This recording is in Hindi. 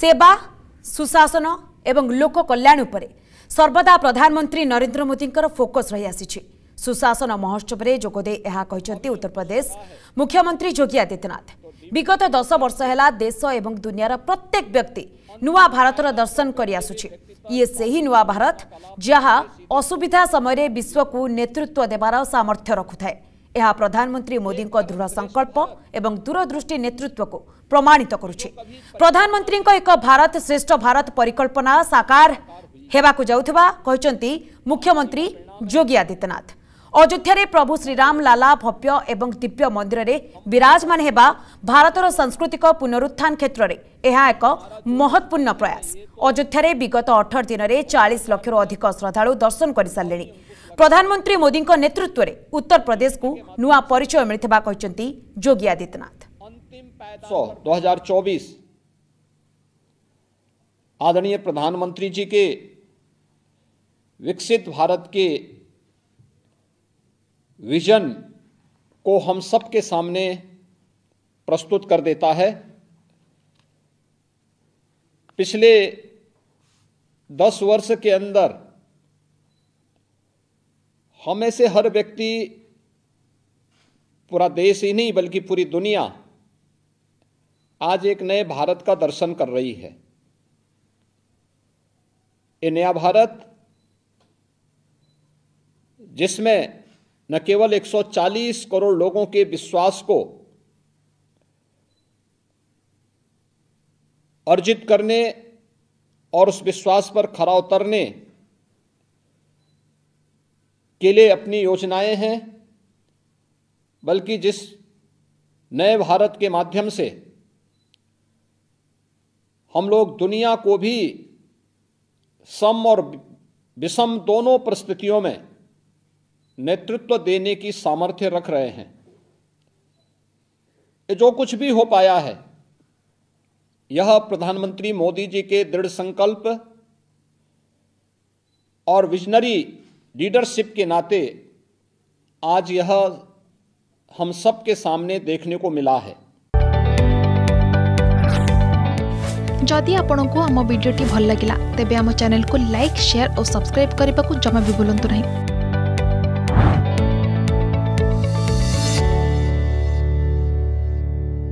सेवा सुशासन एवं ए उपरे सर्वदा प्रधानमन्त्री नरेन्द्र मोदीको फोकस रहिआसि सुशासन महोत्सवले जोदे यहाँ उत्तर प्रदेश मुख्यमंत्री जोगी आदित्यनाथ विगत दस वर्ष होला देश एवं र प्रत्येक व्यक्ति नुवा भारत दर्शन गरिआस इए सही नुवा भारत जहाँ असुविधा समयले विश्वको नेतृत्व देवार सामर्थ्य रकु ଏହା ପ୍ରଧାନମନ୍ତ୍ରୀ ମୋଦିଙ୍କ ଦୃଢ଼ ସଂକଳ୍ପ ଏବଂ ଦୂରଦୃଷ୍ଟି ନେତୃତ୍ୱକୁ ପ୍ରମାଣିତ କରୁଛି ପ୍ରଧାନମନ୍ତ୍ରୀଙ୍କ ଏକ ଭାରତ ଶ୍ରେଷ୍ଠ ଭାରତ ପରିକଳ୍ପନା ସାକାର ହେବାକୁ ଯାଉଥିବା କହିଛନ୍ତି ମୁଖ୍ୟମନ୍ତ୍ରୀ ଯୋଗୀ ଆଦିତ୍ୟନାଥ ଅଯୋଧ୍ୟାରେ ପ୍ରଭୁ ଶ୍ରୀରାମ ଲାଲା ଭବ୍ୟ ଏବଂ ଦିବ୍ୟ ମନ୍ଦିରରେ ବିରାଜମାନ ହେବା ଭାରତର ସାଂସ୍କୃତିକ ପୁନରୁତ୍ଥାନ କ୍ଷେତ୍ରରେ ଏହା ଏକ ମହତ୍ପୂର୍ଣ୍ଣ ପ୍ରୟାସ ଅଯୋଧ୍ୟାରେ ବିଗତ ଅଠର ଦିନରେ ଚାଳିଶ ଲକ୍ଷରୁ ଅଧିକ ଶ୍ରଦ୍ଧାଳୁ ଦର୍ଶନ କରିସାରିଲେଣି प्रधानमंत्री मोदी नेतृत्व में उत्तर प्रदेश को नुआ परिचय मिलता योगी आदित्यनाथ दो हजार चौबीस आदरणीय प्रधानमंत्री जी के विकसित भारत के विजन को हम सबके सामने प्रस्तुत कर देता है पिछले दस वर्ष के अंदर हम में से हर व्यक्ति पूरा देश ही नहीं बल्कि पूरी दुनिया आज एक नए भारत का दर्शन कर रही है ये नया भारत जिसमें न केवल 140 करोड़ लोगों के विश्वास को अर्जित करने और उस विश्वास पर खरा उतरने के लिए अपनी योजनाएं हैं बल्कि जिस नए भारत के माध्यम से हम लोग दुनिया को भी सम और विषम दोनों परिस्थितियों में नेतृत्व देने की सामर्थ्य रख रहे हैं जो कुछ भी हो पाया है यह प्रधानमंत्री मोदी जी के दृढ़ संकल्प और विजनरी लीडरशिप के नाते आज यह हम सब के सामने देखने को मिला है जदि आपण को आम भिडी भल लगा तेब आम चेल को लाइक सेयार और सब्सक्राइब करने को जमा भी बुलां नहीं